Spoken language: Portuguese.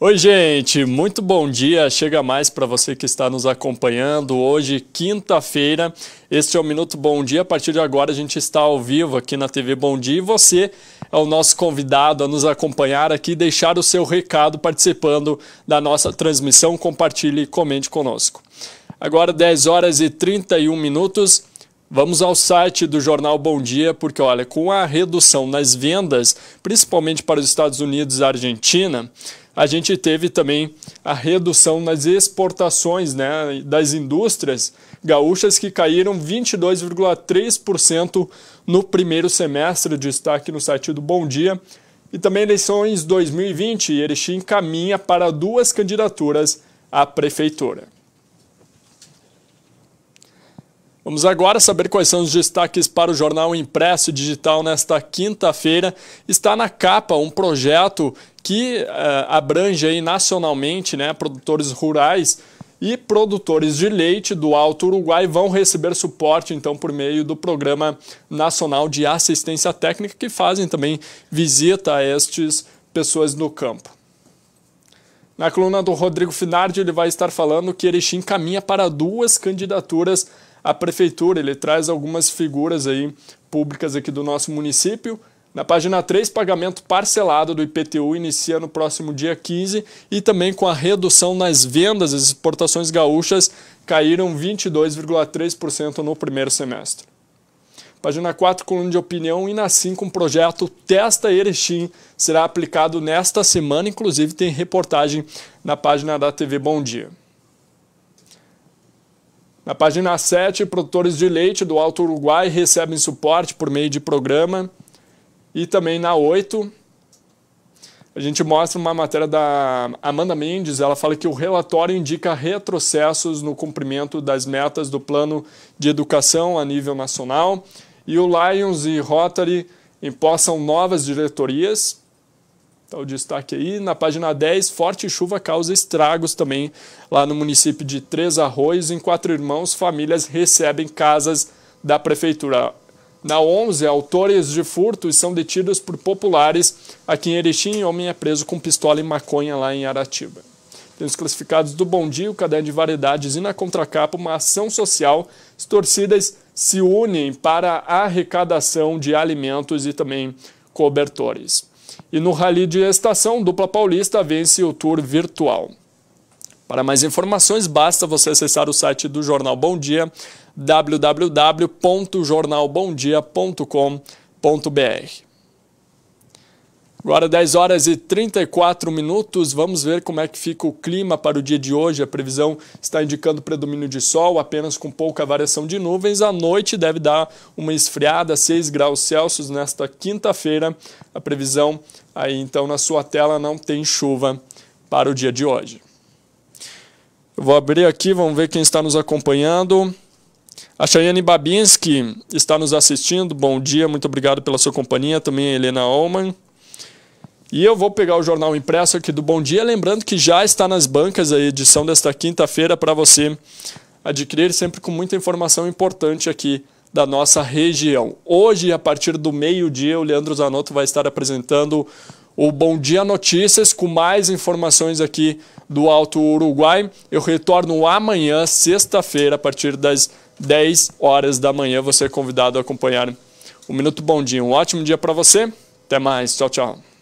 Oi, gente, muito bom dia. Chega mais para você que está nos acompanhando hoje, quinta-feira. Este é o Minuto Bom Dia. A partir de agora, a gente está ao vivo aqui na TV Bom Dia e você é o nosso convidado a nos acompanhar aqui, deixar o seu recado participando da nossa transmissão. Compartilhe e comente conosco. Agora, 10 horas e 31 minutos. Vamos ao site do jornal Bom Dia, porque olha, com a redução nas vendas, principalmente para os Estados Unidos e Argentina, a gente teve também a redução nas exportações né, das indústrias gaúchas, que caíram 22,3% no primeiro semestre, destaque no site do Bom Dia. E também eleições 2020, Erechim caminha para duas candidaturas à prefeitura. Vamos agora saber quais são os destaques para o jornal impresso e digital nesta quinta-feira. Está na capa um projeto que uh, abrange aí nacionalmente né, produtores rurais e produtores de leite do Alto Uruguai vão receber suporte então por meio do Programa Nacional de Assistência Técnica que fazem também visita a estas pessoas no campo. Na coluna do Rodrigo Finardi, ele vai estar falando que Erechim caminha para duas candidaturas à prefeitura. Ele traz algumas figuras aí públicas aqui do nosso município. Na página 3, pagamento parcelado do IPTU inicia no próximo dia 15 e também com a redução nas vendas, as exportações gaúchas caíram 22,3% no primeiro semestre. Página 4, coluna de opinião, e na 5, um projeto Testa Erechim será aplicado nesta semana, inclusive tem reportagem na página da TV Bom Dia. Na página 7, produtores de leite do Alto Uruguai recebem suporte por meio de programa. E também na 8, a gente mostra uma matéria da Amanda Mendes, ela fala que o relatório indica retrocessos no cumprimento das metas do plano de educação a nível nacional, e o Lions e Rotary empossam novas diretorias. Está o destaque aí. Na página 10, forte chuva causa estragos também lá no município de Três Arroios. Em Quatro Irmãos, famílias recebem casas da prefeitura. Na 11, autores de furtos são detidos por populares. Aqui em Erechim, homem é preso com pistola e maconha lá em Aratiba. Tem os classificados do Bom Dia, o Caderno de Variedades e na contracapa uma ação social. As torcidas se unem para a arrecadação de alimentos e também cobertores. E no Rally de Estação, Dupla Paulista vence o Tour Virtual. Para mais informações, basta você acessar o site do Jornal Bom Dia, www.jornalbomdia.com.br. Agora 10 horas e 34 minutos, vamos ver como é que fica o clima para o dia de hoje. A previsão está indicando predomínio de sol, apenas com pouca variação de nuvens. a noite deve dar uma esfriada, 6 graus Celsius nesta quinta-feira. A previsão aí então na sua tela não tem chuva para o dia de hoje. Eu vou abrir aqui, vamos ver quem está nos acompanhando. A Chayane Babinski está nos assistindo. Bom dia, muito obrigado pela sua companhia. Também a Helena Oman. E eu vou pegar o jornal impresso aqui do Bom Dia, lembrando que já está nas bancas a edição desta quinta-feira para você adquirir sempre com muita informação importante aqui da nossa região. Hoje, a partir do meio-dia, o Leandro Zanotto vai estar apresentando o Bom Dia Notícias com mais informações aqui do Alto Uruguai. Eu retorno amanhã, sexta-feira, a partir das 10 horas da manhã. Você é convidado a acompanhar o Minuto Bom Dia. Um ótimo dia para você. Até mais. Tchau, tchau.